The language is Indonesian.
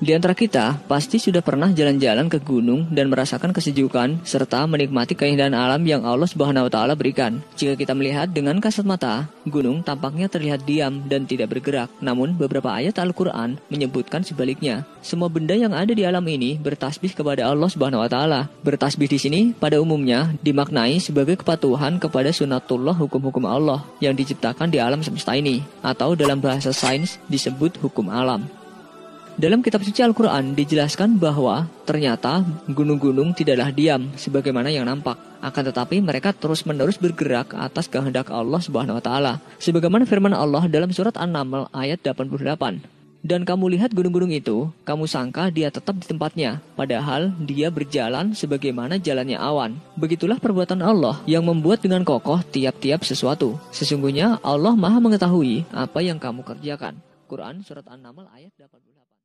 Di antara kita, pasti sudah pernah jalan-jalan ke gunung dan merasakan kesejukan serta menikmati keindahan alam yang Allah Subhanahu wa taala berikan. Jika kita melihat dengan kasat mata, gunung tampaknya terlihat diam dan tidak bergerak. Namun beberapa ayat Al-Qur'an menyebutkan sebaliknya. Semua benda yang ada di alam ini bertasbih kepada Allah Subhanahu wa taala. Bertasbih di sini pada umumnya dimaknai sebagai kepatuhan kepada sunatullah hukum-hukum Allah yang diciptakan di alam semesta ini atau dalam bahasa sains disebut hukum alam. Dalam kitab suci Al-Quran dijelaskan bahwa ternyata gunung-gunung tidaklah diam sebagaimana yang nampak. Akan tetapi mereka terus-menerus bergerak atas kehendak Allah Subhanahu wa taala. Sebagaimana firman Allah dalam surat An-Naml ayat 88. Dan kamu lihat gunung-gunung itu, kamu sangka dia tetap di tempatnya, padahal dia berjalan sebagaimana jalannya awan. Begitulah perbuatan Allah yang membuat dengan kokoh tiap-tiap sesuatu. Sesungguhnya Allah Maha mengetahui apa yang kamu kerjakan. Quran surat An-Naml ayat 88.